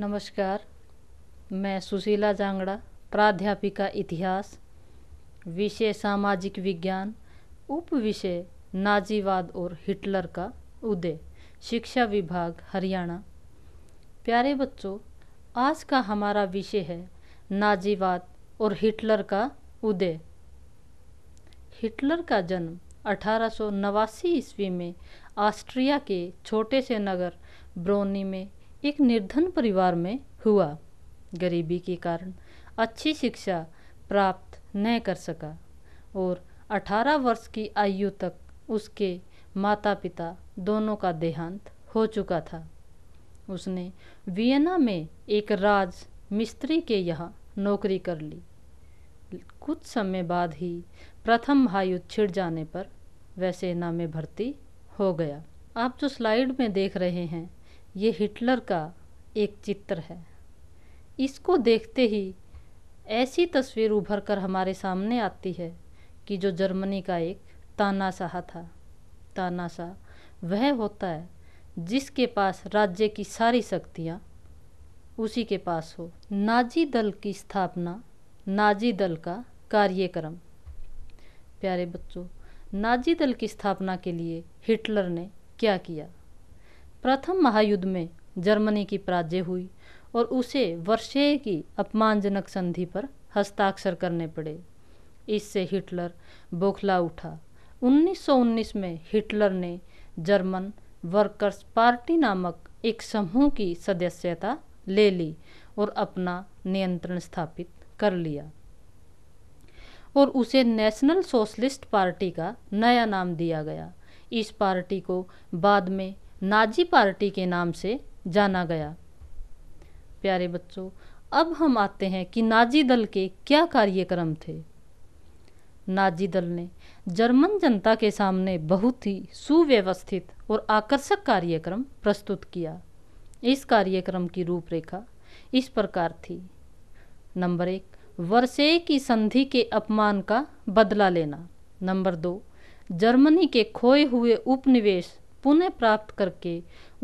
नमस्कार मैं सुशीला जांगड़ा प्राध्यापिका इतिहास विषय सामाजिक विज्ञान उप विषय नाजीवाद और हिटलर का उदय शिक्षा विभाग हरियाणा प्यारे बच्चों आज का हमारा विषय है नाजीवाद और हिटलर का उदय हिटलर का जन्म अठारह ईस्वी में ऑस्ट्रिया के छोटे से नगर ब्रोनी में एक निर्धन परिवार में हुआ गरीबी के कारण अच्छी शिक्षा प्राप्त न कर सका और 18 वर्ष की आयु तक उसके माता पिता दोनों का देहांत हो चुका था उसने वियना में एक राज मिस्त्री के यहाँ नौकरी कर ली कुछ समय बाद ही प्रथम भाई छिड़ जाने पर वह सेना में भर्ती हो गया आप जो स्लाइड में देख रहे हैं ये हिटलर का एक चित्र है इसको देखते ही ऐसी तस्वीर उभर कर हमारे सामने आती है कि जो जर्मनी का एक तानाशाह था तानाशाह वह होता है जिसके पास राज्य की सारी शक्तियाँ उसी के पास हो नाजी दल की स्थापना नाजी दल का कार्यक्रम प्यारे बच्चों नाजी दल की स्थापना के लिए हिटलर ने क्या किया प्रथम महायुद्ध में जर्मनी की पराजय हुई और उसे वर्षे की अपमानजनक संधि पर हस्ताक्षर करने पड़े इससे हिटलर बौखला उठा 1919 में हिटलर ने जर्मन वर्कर्स पार्टी नामक एक समूह की सदस्यता ले ली और अपना नियंत्रण स्थापित कर लिया और उसे नेशनल सोशलिस्ट पार्टी का नया नाम दिया गया इस पार्टी को बाद में नाजी पार्टी के नाम से जाना गया प्यारे बच्चों अब हम आते हैं कि नाजी दल के क्या कार्यक्रम थे नाजी दल ने जर्मन जनता के सामने बहुत ही सुव्यवस्थित और आकर्षक कार्यक्रम प्रस्तुत किया इस कार्यक्रम की रूपरेखा इस प्रकार थी नंबर एक वर्षे की संधि के अपमान का बदला लेना नंबर दो जर्मनी के खोए हुए उपनिवेश पुनः प्राप्त करके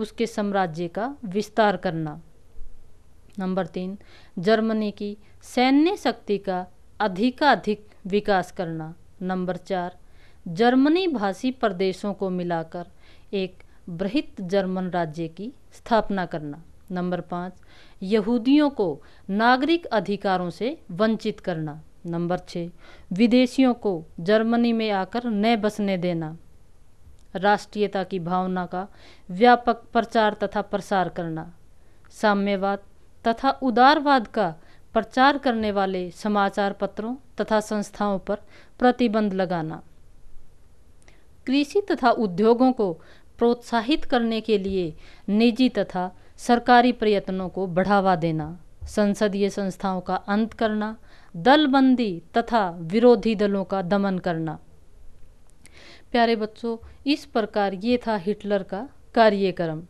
उसके साम्राज्य का विस्तार करना नंबर तीन जर्मनी की सैन्य शक्ति का अधिकाधिक विकास करना नंबर चार जर्मनी भाषी प्रदेशों को मिलाकर एक बृहत जर्मन राज्य की स्थापना करना नंबर पाँच यहूदियों को नागरिक अधिकारों से वंचित करना नंबर छः विदेशियों को जर्मनी में आकर न बसने देना राष्ट्रीयता की भावना का व्यापक प्रचार तथा प्रसार करना साम्यवाद तथा उदारवाद का प्रचार करने वाले समाचार पत्रों तथा संस्थाओं पर प्रतिबंध लगाना कृषि तथा उद्योगों को प्रोत्साहित करने के लिए निजी तथा सरकारी प्रयत्नों को बढ़ावा देना संसदीय संस्थाओं का अंत करना दलबंदी तथा विरोधी दलों का दमन करना प्यारे बच्चों इस प्रकार ये था हिटलर का कार्यक्रम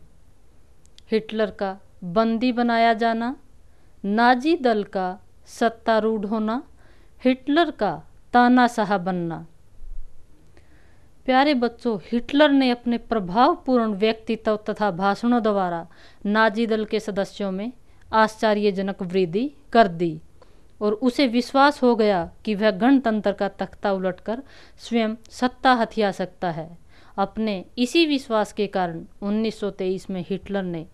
हिटलर का बंदी बनाया जाना नाजी दल का सत्तारूढ़ होना हिटलर का तानाशाह बनना प्यारे बच्चों हिटलर ने अपने प्रभावपूर्ण व्यक्तित्व तथा भाषणों द्वारा नाजी दल के सदस्यों में आश्चर्यजनक वृद्धि कर दी और उसे विश्वास हो गया कि वह गणतंत्र का तख्ता उलटकर स्वयं सत्ता हथिया सकता है अपने इसी विश्वास के कारण 1923 में हिटलर ने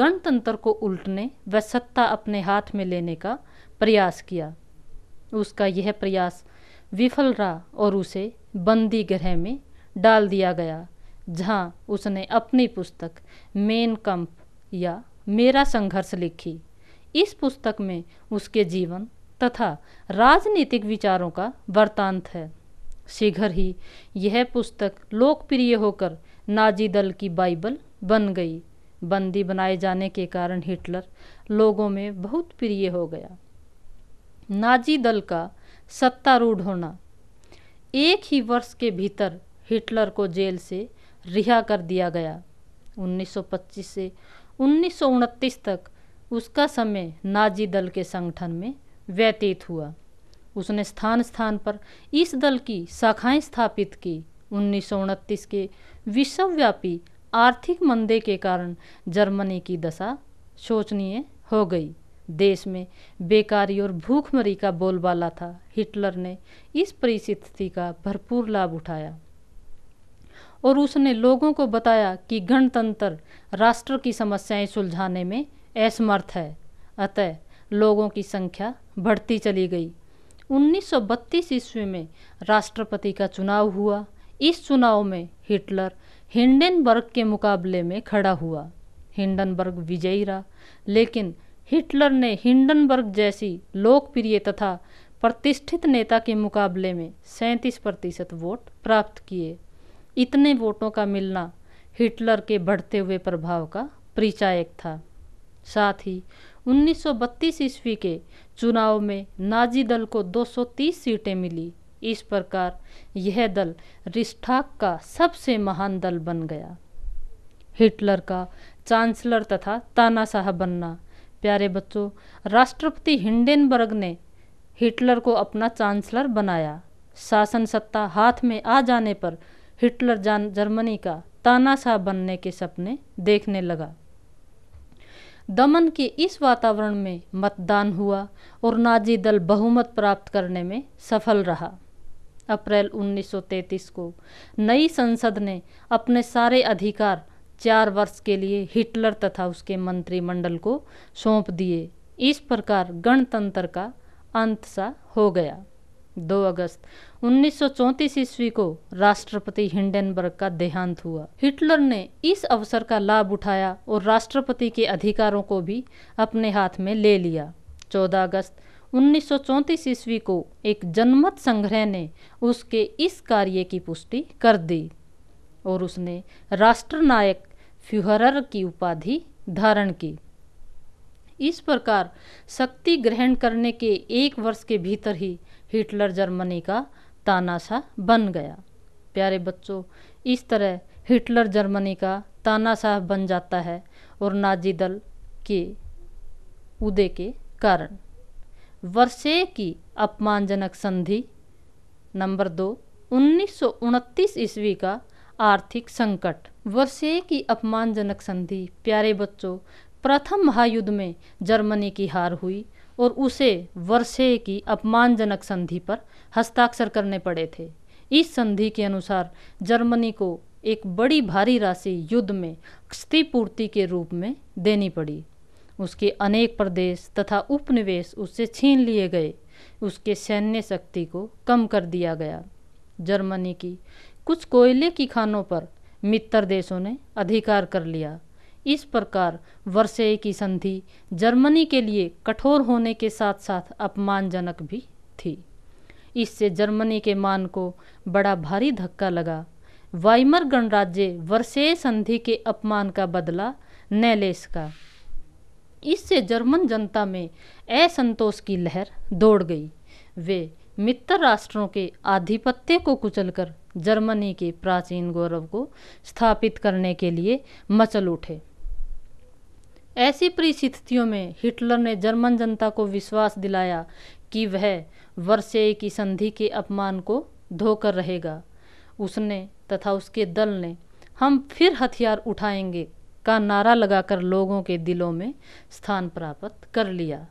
गणतंत्र को उलटने व सत्ता अपने हाथ में लेने का प्रयास किया उसका यह प्रयास विफल रहा और उसे बंदी गृह में डाल दिया गया जहाँ उसने अपनी पुस्तक मेन कंप या मेरा संघर्ष लिखी इस पुस्तक में उसके जीवन तथा राजनीतिक विचारों का वर्तांत है शीघ्र ही यह पुस्तक लोकप्रिय होकर नाजी दल की बाइबल बन गई बंदी बनाए जाने के कारण हिटलर लोगों में बहुत प्रिय हो गया नाजी दल का सत्तारूढ़ होना एक ही वर्ष के भीतर हिटलर को जेल से रिहा कर दिया गया 1925 से उन्नीस तक उसका समय नाजी दल के संगठन में व्यतीत हुआ उसने स्थान स्थान पर इस दल की शाखाएं स्थापित की उन्नीस के विश्वव्यापी आर्थिक मंदे के कारण जर्मनी की दशा शोचनीय हो गई देश में बेकारी और भूखमरी का बोलबाला था हिटलर ने इस परिस्थिति का भरपूर लाभ उठाया और उसने लोगों को बताया कि गणतंत्र राष्ट्र की समस्याएं सुलझाने में असमर्थ है अतः लोगों की संख्या बढ़ती चली गई 1932 ईस्वी में राष्ट्रपति का चुनाव हुआ इस चुनाव में हिटलर हिंडनबर्ग के मुकाबले में खड़ा हुआ हिंडनबर्ग विजयी रहा लेकिन हिटलर ने हिंडनबर्ग जैसी लोकप्रिय तथा प्रतिष्ठित नेता के मुकाबले में सैंतीस प्रतिशत वोट प्राप्त किए इतने वोटों का मिलना हिटलर के बढ़ते हुए प्रभाव का परिचायक था साथ ही 1932 ईस्वी के चुनाव में नाजी दल को 230 सीटें मिली इस प्रकार यह दल रिस्टाक का सबसे महान दल बन गया हिटलर का चांसलर तथा तानाशाह बनना प्यारे बच्चों राष्ट्रपति हिंडेनबर्ग ने हिटलर को अपना चांसलर बनाया शासन सत्ता हाथ में आ जाने पर हिटलर जान जर्मनी का तानाशाह बनने के सपने देखने लगा दमन के इस वातावरण में मतदान हुआ और नाजी दल बहुमत प्राप्त करने में सफल रहा अप्रैल 1933 को नई संसद ने अपने सारे अधिकार चार वर्ष के लिए हिटलर तथा उसके मंत्रिमंडल को सौंप दिए इस प्रकार गणतंत्र का अंत सा हो गया दो अगस्त उन्नीस ईस्वी को राष्ट्रपति हिंडनबर्ग का देहांत हुआ हिटलर ने इस अवसर का लाभ उठाया और राष्ट्रपति के अधिकारों को भी अपने हाथ में ले लिया 14 अगस्त उन्नीस ईस्वी को एक जनमत संग्रह ने उसके इस कार्य की पुष्टि कर दी और उसने राष्ट्रनायक फ्यूहरर की उपाधि धारण की इस प्रकार शक्ति ग्रहण करने के एक वर्ष के भीतर ही हिटलर जर्मनी का तानाशाह बन गया प्यारे बच्चों इस तरह हिटलर जर्मनी का तानाशाह बन जाता है और नाजी दल के उदय के कारण वर्षे की अपमानजनक संधि नंबर दो उन्नीस ईस्वी का आर्थिक संकट वर्षे की अपमानजनक संधि प्यारे बच्चों प्रथम महायुद्ध में जर्मनी की हार हुई और उसे वर्षे की अपमानजनक संधि पर हस्ताक्षर करने पड़े थे इस संधि के अनुसार जर्मनी को एक बड़ी भारी राशि युद्ध में क्षतिपूर्ति के रूप में देनी पड़ी उसके अनेक प्रदेश तथा उपनिवेश उससे छीन लिए गए उसके सैन्य शक्ति को कम कर दिया गया जर्मनी की कुछ कोयले की खानों पर मित्र देशों ने अधिकार कर लिया इस प्रकार वर्षे की संधि जर्मनी के लिए कठोर होने के साथ साथ अपमानजनक भी थी इससे जर्मनी के मान को बड़ा भारी धक्का लगा वाइमर गणराज्य वर्षे संधि के अपमान का बदला न ले सका इससे जर्मन जनता में असंतोष की लहर दौड़ गई वे मित्र राष्ट्रों के आधिपत्य को कुचलकर जर्मनी के प्राचीन गौरव को स्थापित करने के लिए मचल उठे ऐसी परिस्थितियों में हिटलर ने जर्मन जनता को विश्वास दिलाया कि वह वर्षे की संधि के अपमान को धोकर रहेगा उसने तथा उसके दल ने हम फिर हथियार उठाएंगे का नारा लगाकर लोगों के दिलों में स्थान प्राप्त कर लिया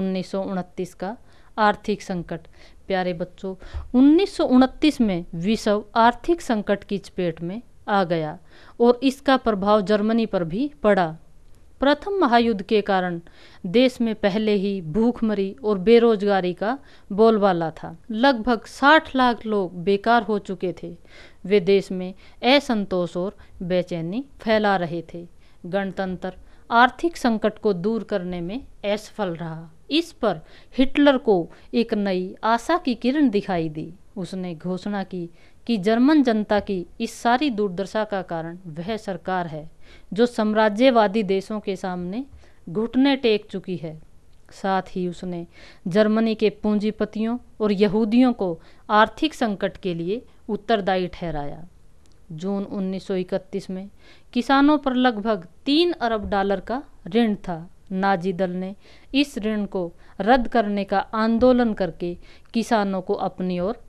उन्नीस का आर्थिक संकट प्यारे बच्चों उन्नीस में विश्व आर्थिक संकट की चपेट में आ गया और इसका प्रभाव जर्मनी पर भी पड़ा प्रथम महायुद्ध के कारण देश में पहले ही भूखमरी और बेरोजगारी का बोलबाला था लगभग 60 लाख लोग बेकार हो चुके थे वे देश में असंतोष और बेचैनी फैला रहे थे गणतंत्र आर्थिक संकट को दूर करने में असफल रहा इस पर हिटलर को एक नई आशा की किरण दिखाई दी उसने घोषणा की कि जर्मन जनता की इस सारी दुर्दशा का कारण वह सरकार है जो साम्राज्यवादी देशों के सामने घुटने टेक चुकी है साथ ही उसने जर्मनी के पूंजीपतियों और यहूदियों को आर्थिक संकट के लिए उत्तरदायी ठहराया जून 1931 में किसानों पर लगभग तीन अरब डॉलर का ऋण था नाजी दल ने इस ऋण को रद्द करने का आंदोलन करके किसानों को अपनी ओर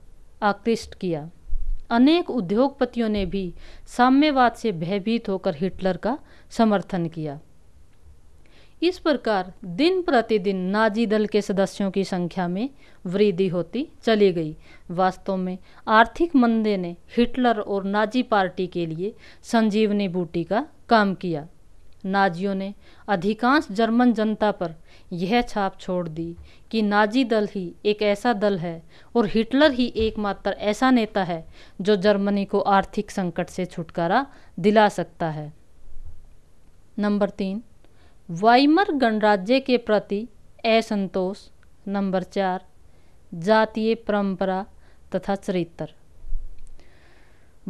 आकृष्ट किया अनेक उद्योगपतियों ने भी साम्यवाद से भयभीत होकर हिटलर का समर्थन किया इस प्रकार दिन प्रतिदिन नाजी दल के सदस्यों की संख्या में वृद्धि होती चली गई वास्तव में आर्थिक मंदे ने हिटलर और नाजी पार्टी के लिए संजीवनी बूटी का काम किया नाजियों ने अधिकांश जर्मन जनता पर यह छाप छोड़ दी कि नाजी दल ही एक ऐसा दल है और हिटलर ही एकमात्र ऐसा नेता है जो जर्मनी को आर्थिक संकट से छुटकारा दिला सकता है नंबर तीन वाइमर गणराज्य के प्रति असंतोष नंबर चार जातीय परंपरा तथा चरित्र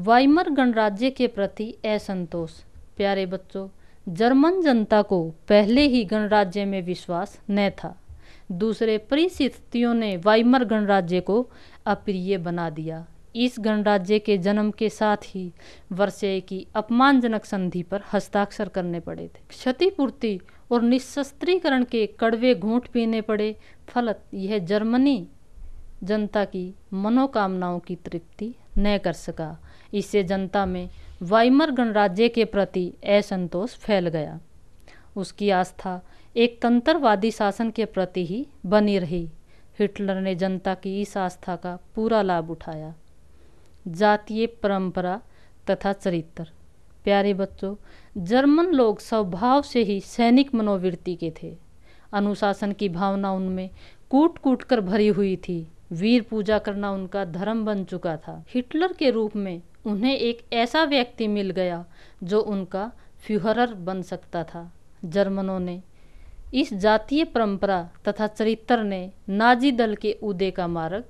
वाइमर गणराज्य के प्रति असंतोष प्यारे बच्चों जर्मन जनता को पहले ही गणराज्य में विश्वास न था दूसरे परिस्थितियों ने वाइमर गणराज्य को अप्रिय बना दिया इस गणराज्य के जन्म के साथ ही वर्षे की अपमानजनक संधि पर हस्ताक्षर करने पड़े थे क्षतिपूर्ति और निशस्त्रीकरण के कड़वे घूंट पीने पड़े फलत यह जर्मनी जनता की मनोकामनाओं की तृप्ति न कर सका इससे जनता में वाइमर गणराज्य के प्रति असंतोष फैल गया उसकी आस्था एक तंत्रवादी शासन के प्रति ही बनी रही हिटलर ने जनता की इस आस्था का पूरा लाभ उठाया जातीय परंपरा तथा चरित्र प्यारे बच्चों जर्मन लोग स्वभाव से ही सैनिक मनोवृत्ति के थे अनुशासन की भावना उनमें कूट कूट कर भरी हुई थी वीर पूजा करना उनका धर्म बन चुका था हिटलर के रूप में उन्हें एक ऐसा व्यक्ति मिल गया जो उनका फ्यूहरर बन सकता था जर्मनों ने इस जातीय परंपरा तथा चरित्र ने नाजी दल के उदय का मार्ग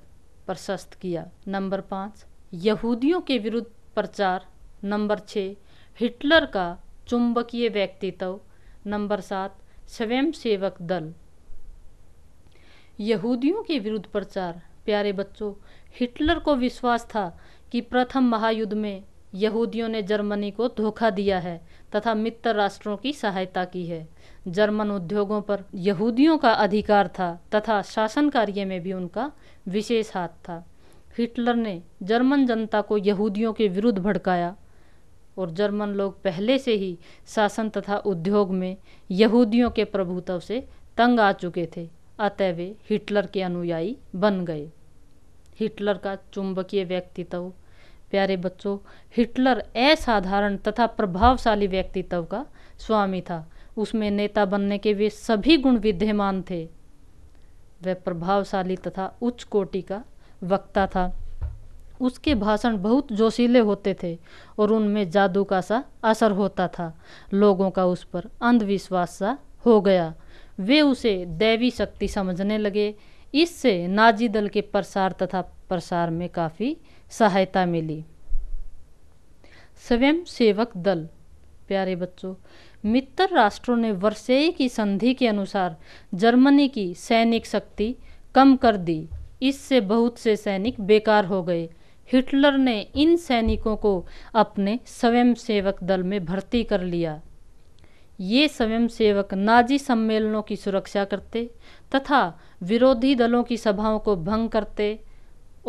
प्रशस्त किया नंबर पाँच यहूदियों के विरुद्ध प्रचार नंबर छः हिटलर का चुंबकीय व्यक्तित्व नंबर सात स्वयंसेवक दल यहूदियों के विरुद्ध प्रचार प्यारे बच्चों हिटलर को विश्वास था कि प्रथम महायुद्ध में यहूदियों ने जर्मनी को धोखा दिया है तथा मित्र राष्ट्रों की सहायता की है जर्मन उद्योगों पर यहूदियों का अधिकार था तथा शासन कार्य में भी उनका विशेष हाथ था हिटलर ने जर्मन जनता को यहूदियों के विरुद्ध भड़काया और जर्मन लोग पहले से ही शासन तथा उद्योग में यहूदियों के प्रभुत्व से तंग आ चुके थे अतः वे हिटलर के अनुयायी बन गए हिटलर का चुंबकीय व्यक्तित्व प्यारे बच्चों हिटलर असाधारण तथा प्रभावशाली व्यक्तित्व का स्वामी था उसमें नेता बनने के वे सभी गुण विद्यमान थे वह प्रभावशाली तथा उच्च कोटि का वक्ता था उसके भाषण बहुत जोशीले होते थे और उनमें जादू का सा असर होता था लोगों का उस पर अंधविश्वास सा हो गया वे उसे दैवी शक्ति समझने लगे इससे नाजी दल के प्रसार तथा प्रसार में काफ़ी सहायता मिली स्वयं सेवक दल प्यारे बच्चों मित्र राष्ट्रों ने वर्षेय की संधि के अनुसार जर्मनी की सैनिक शक्ति कम कर दी इससे बहुत से सैनिक बेकार हो गए हिटलर ने इन सैनिकों को अपने स्वयंसेवक दल में भर्ती कर लिया ये स्वयंसेवक नाजी सम्मेलनों की सुरक्षा करते तथा विरोधी दलों की सभाओं को भंग करते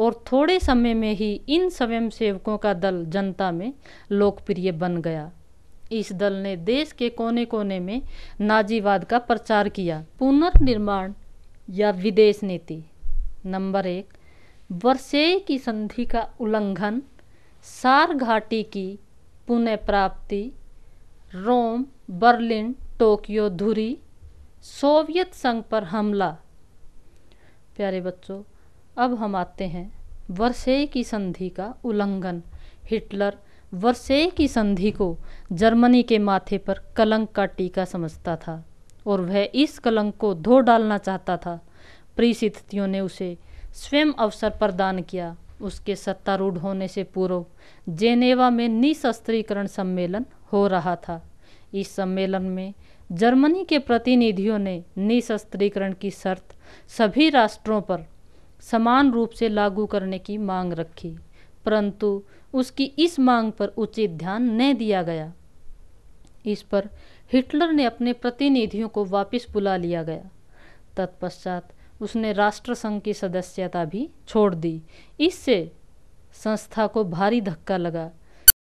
और थोड़े समय में ही इन स्वयंसेवकों का दल जनता में लोकप्रिय बन गया इस दल ने देश के कोने कोने में नाजीवाद का प्रचार किया पुनर्निर्माण या विदेश नीति नंबर एक वर्षे की संधि का उल्लंघन सार घाटी की पुनः प्राप्ति रोम बर्लिन टोक्यो धुरी सोवियत संघ पर हमला प्यारे बच्चों अब हम आते हैं वर्षेय की संधि का उल्लंघन हिटलर वर्षे की संधि को जर्मनी के माथे पर कलंक का टीका समझता था और वह इस कलंक को धो डालना चाहता था परिस्थितियों ने उसे स्वयं अवसर प्रदान किया उसके सत्तारूढ़ होने से पूर्व जेनेवा में निशस्त्रीकरण सम्मेलन हो रहा था इस सम्मेलन में जर्मनी के प्रतिनिधियों ने निशस्त्रीकरण की शर्त सभी राष्ट्रों पर समान रूप से लागू करने की मांग रखी परंतु उसकी इस मांग पर उचित ध्यान न दिया गया इस पर हिटलर ने अपने प्रतिनिधियों को वापस बुला लिया गया तत्पश्चात उसने राष्ट्रसंघ की सदस्यता भी छोड़ दी इससे संस्था को भारी धक्का लगा